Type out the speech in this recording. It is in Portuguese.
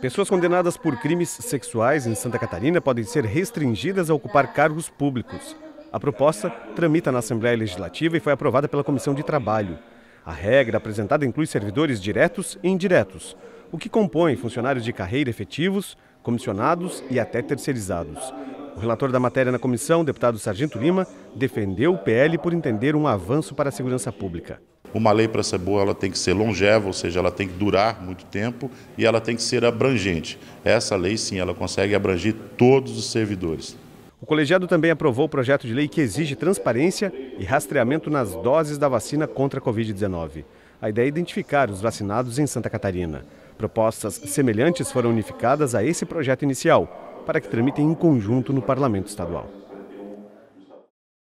Pessoas condenadas por crimes sexuais em Santa Catarina podem ser restringidas a ocupar cargos públicos. A proposta tramita na Assembleia Legislativa e foi aprovada pela Comissão de Trabalho. A regra apresentada inclui servidores diretos e indiretos, o que compõe funcionários de carreira efetivos, comissionados e até terceirizados. O relator da matéria na comissão, deputado Sargento Lima, defendeu o PL por entender um avanço para a segurança pública. Uma lei para ser boa, ela tem que ser longeva, ou seja, ela tem que durar muito tempo e ela tem que ser abrangente. Essa lei, sim, ela consegue abranger todos os servidores. O colegiado também aprovou o projeto de lei que exige transparência e rastreamento nas doses da vacina contra a Covid-19. A ideia é identificar os vacinados em Santa Catarina. Propostas semelhantes foram unificadas a esse projeto inicial, para que tramitem em conjunto no Parlamento Estadual.